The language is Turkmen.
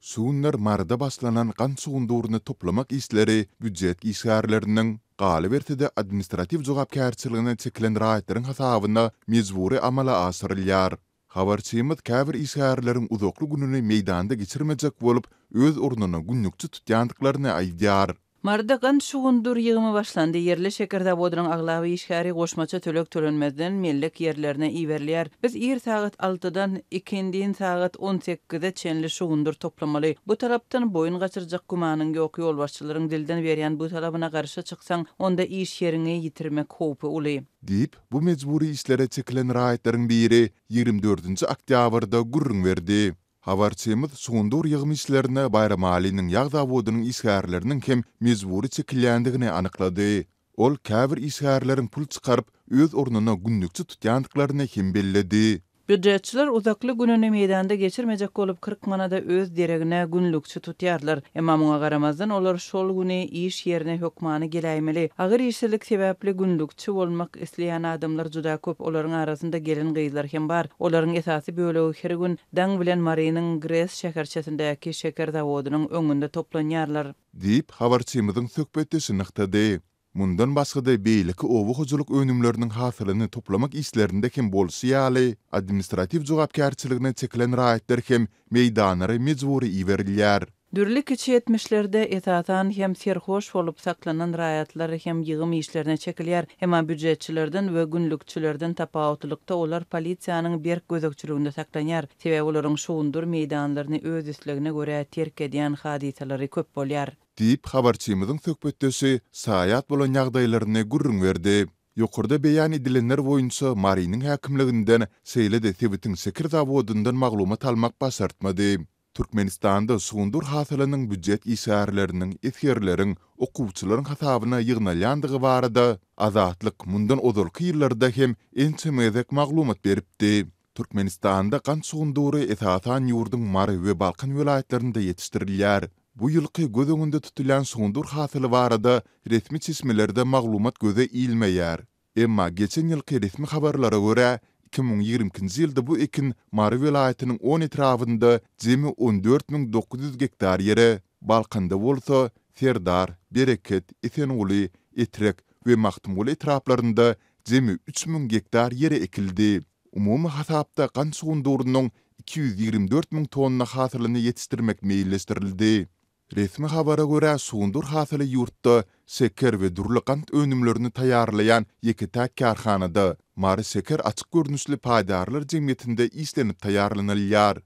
Suunlar marda baslanan qan suunduğrını toplamak isləri büdcət işərlərinin qali administrativ zoqab kərçiləni çəkilən rəyətlərin hasavına mezvuri amala asırlıyar. Xavarçiyyəmət kəvir işərlərin uzoqlu gününü meydanda geçirməcək olub, öz ornunu günlükçü tütyandıqlarına aydiyar. Mardaqan şuğundur yığımı başlandı. Yerli şekerdə bodrun ağlavı işkəri qoşmaça tölök tölünmədən millik yerlərinə iverliyər. Biz ir sagat 6-dan ikindiyin sagat 18-də çenli şuğundur toplamalı. Bu talaptan boyun qaçırcaq kumanın gək yol başçıların dildən veriyan bu talabyna garşy çıxsan, onda iş yerini ýitirmek qoopu uli. Dib, bu mecburi işlərə çekilen rəyətlərin biri 24-cü akdiyavarda qürrün verdi. Awart semet suundur ýyğmyçlaryna Bayram Aliýynyň ýagdaýynyň esgärläriniň kim mezwuri teklendigini anyklady. Ol käbir esgärlärin pul çykaryp öz ornuna gündelik tutýan kem kim Bütçeçiler uzaklı gününü meydanda geçirmeyecek olup 40 manada öz deregine günlükçü tutyarlar. Emamuna garamazdan olar şol güne iş yerine hükmanı gelaymeli. Ağır işçilik sebeple günlükçü olmak isleyen adamlar juda köp olaryň arasında gelin gyzlar hem bar. Olaryň esasy bölegi her gün daň bilen Mariýanyň Gres şäherçesindäki şeker zawodynyň öňünde toplanýarlar. Dip habarçymyzyň söhbetdeşini Mundan başga da beýleki owu hojuluk hasylyny toplamak işlerinde kim bolsa ýaly, administratif jogapkärçiligine çekilen raýatlar hem meýdanary mejburi iberilýär. Dürli kiçi etmişlerde etatan hem serhoş olup saklanan rayatlar hem yığım işlerine çekiliyar hem a büccetçilerden ve günlükçilerden tapağıtlıkta olar polisiyanın bir gözökçülüğünde saklanyar. Sebep şundur meydanlarını öz üstlüğüne göre terk ediyen hadiseleri köp bolyar. deyip xabarçymyzyň söhbetdesi saýat bolan ýagdaýlaryny gurrun berdi. Ýokurda beýan edilenler boýunça Mariýanyň häkimliginden seýle de Tebitiň sekir zawodundan maglumat almak başartmady. Türkmenistanda suwundur hasylynyň budjet isarlaryny etherleriň okuwçylaryň hasabyna ýygnalandygy barada azatlyk mundan uzun ýyllarda hem ençe maglumat beripdi. Türkmenistanda qan suwundury etatan ýurdun Mary we Balkan welaýetlerinde ýetiştirilýär. Bu ýylky gözüňde tutulan suňdur hasyly barada resmi çysmelerde maglumat göze ilmeýär. Emma geçen ýylky resmi habarlara görä 2020-nji ýylda bu ekin Mary welaýatynyň 10 etrafinda jemi 14900 gektar ýere Balkanda bolsa Ferdar, Bereket, Etenuly, Etrek we Maqtumul etraplarynda jemi 3000 gektar ýere ekildi. Umumy hasapda gan suwun 224.000 224 tonna hasylyny ýetirmek meýilleşdirildi. Resmi habara görä Sundur hasyly ýurtda şeker we durly gant önümlerini taýarlayan iki täk karhanada Mary şeker açyk görnüşli paýdarlar jemgyýetinde işlenip taýarlanylýar.